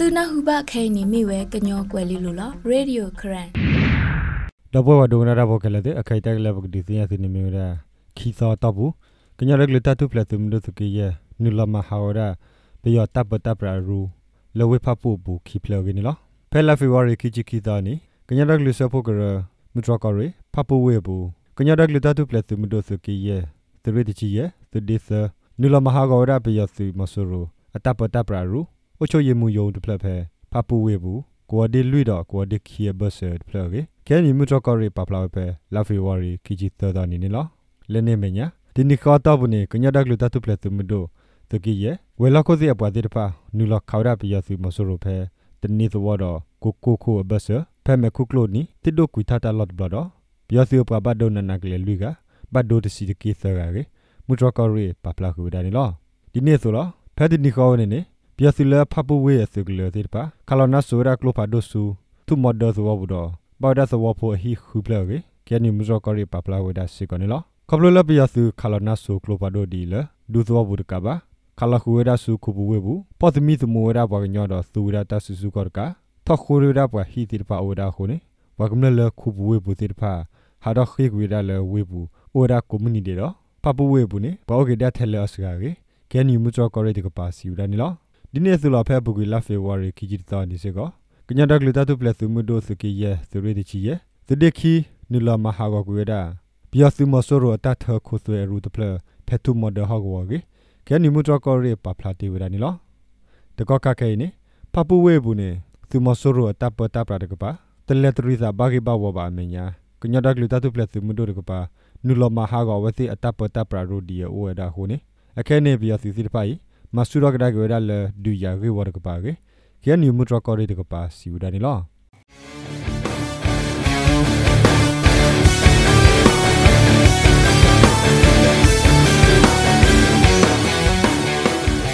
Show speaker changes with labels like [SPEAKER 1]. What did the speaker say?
[SPEAKER 1] သူနာဟုဘခဲနီမိဝဲကညောကွယ်လီလိုလားရေဒီယိုခရန်တော့ဘဝဒုံနာရဘကလည်းတဲ့အခိုက်တက်လည်းဘကဒီစင်ရစနေမျိုးရာခီသောတော့ဘူးကညောရက်လက်တတူပလက်သူမျိုးသူကရနူလာမဟာဝရာပြရတပ်ပတပ်ပရာရူလဝေဖပူဘူးခီပလောကင်းလားဖဲလာဖီဝါရီခီချီခီတာနီကညောရက်လက်ဆဖို့ကရမထရကရီဖပူဝေဘူးကညောရက်လက်တတူပလက်သူမျိုးသူကရသရတချီရသဒိသနူလာမဟာဂောရာပြရစီမဆူရူအတပ်ပတပ်ပရာရူအိုချိုယေမူယုံတဖလက်ဖဲဖပူဝေဘူးကိုအဒီလွိတော့ကိုအဒီခီဘဆတ်ဖလက်ကေကဲနီမူတော့ကရီပပလာဖဲလာဖီဝါရီခီဂျီသဒနီနီလားလဲနေမညာဒီနီကာတာဘူးနေကညဒကလူတတ်ဖလက်သူမဒိုတကီယေဝဲလကိုစီအပွားတိတဖာနူလခေါရပီယဆူမဆူရဖဲတနီသဝတော့ကိုကိုကိုဘဆဖဲမခုကလိုနီတိဒိုကွီတာတာလော့ဘလတော့ပီယဆူပဘဒိုနနာကလေလွိကဘဒိုတစီတကီသရာကေမူတော့ကရီပပလာခုဒါနီလားဒီနေ့ဆိုတော့ဖဲဒီနီကောနေနေပြစီလဖပူဝေစကလတိပါခလနာဆိုရာကလဖဒိုဆူသူမဒသဝဘဒဘောဒသဝဖိုဟီခုပလကေကဲနီမဇောကရီပပလာဝဒစီကနီလောကပလလပြစီခလနာဆိုကလဖဒိုဒီလဒူသဝဘဒကဘာခလခုဝဒဆူခုပဝေဘူးပတ်မီသမဝဒဘညောဒသူရတဆူဆူကရကသခူရဒပဟီတိပအဝဒခုနေဘကမလလခုပဝေဘူးတိပဟာဒခိကွေဒလဝေဘူးအိုရာကွန်မြူနတီတော့ပပဝေဘူးနေဘောကေဒထက်လအစကားကေကဲနီမဇောကရီတကပါစီဝဒနီလောဒီနေ့ဆိုလာဖဲဘူကီလာဖေဝါရီခီဂျီတာနီစေကကညာဒက်လူတာတူပလက်ဆူမီဒိုစကီယဲဆိုရီတချီယဲစဒီခီနူလာမဟာဂကွေဒါဘီယဆူမဆိုရိုတာထခုဆွေရူတပလဖက်တူမဒဟာဂဝါဂီကဲနီမူတရကောရီပပလာတီဝဒနီလောတကောကခဲနီပပူဝေဘူးနီသူမဆိုရိုတာပတာပရာတကပါတလက်တရီစာဘာဂေဘဝဘာမညာကညာဒက်လူတာတူပလက်ဆူမီဒိုတကပါနူလာမဟာဂဝစီအတပတာပရာရူဒီယဝေဒါဟိုနီအခဲနေဘီယစီစီတပိုင်မဆူရကဒါကွေဒါလဒူယာဂေဝရကပါကေကေနျူမူထရကော်ရီတကပါစီဝဒနီလော